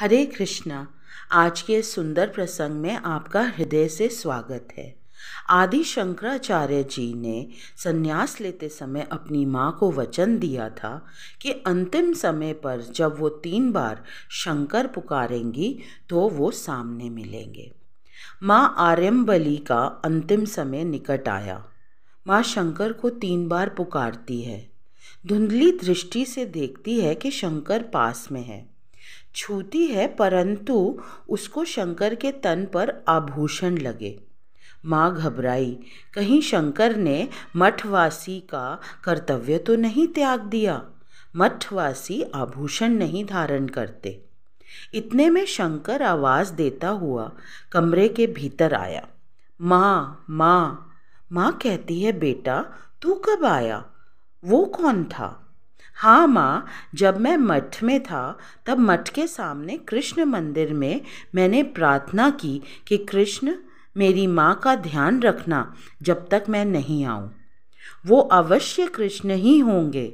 हरे कृष्णा आज के सुंदर प्रसंग में आपका हृदय से स्वागत है आदि शंकराचार्य जी ने संन्यास लेते समय अपनी माँ को वचन दिया था कि अंतिम समय पर जब वो तीन बार शंकर पुकारेंगी तो वो सामने मिलेंगे माँ आर्यम्बली का अंतिम समय निकट आया माँ शंकर को तीन बार पुकारती है धुंधली दृष्टि से देखती है कि शंकर पास में है छूती है परंतु उसको शंकर के तन पर आभूषण लगे माँ घबराई कहीं शंकर ने मठवासी का कर्तव्य तो नहीं त्याग दिया मठवासी आभूषण नहीं धारण करते इतने में शंकर आवाज़ देता हुआ कमरे के भीतर आया माँ माँ माँ कहती है बेटा तू कब आया वो कौन था हाँ माँ जब मैं मठ में था तब मठ के सामने कृष्ण मंदिर में मैंने प्रार्थना की कि कृष्ण मेरी माँ का ध्यान रखना जब तक मैं नहीं आऊँ वो अवश्य कृष्ण ही होंगे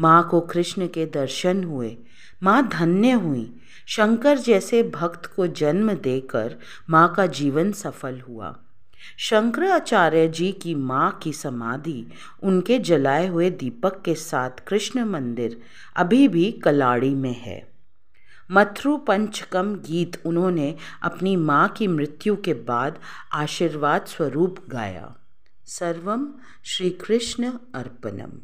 माँ को कृष्ण के दर्शन हुए माँ धन्य हुई शंकर जैसे भक्त को जन्म देकर माँ का जीवन सफल हुआ शंकराचार्य जी की माँ की समाधि उनके जलाए हुए दीपक के साथ कृष्ण मंदिर अभी भी कलाड़ी में है मथुरु पंचकम गीत उन्होंने अपनी माँ की मृत्यु के बाद आशीर्वाद स्वरूप गाया सर्वम श्री कृष्ण अर्पणम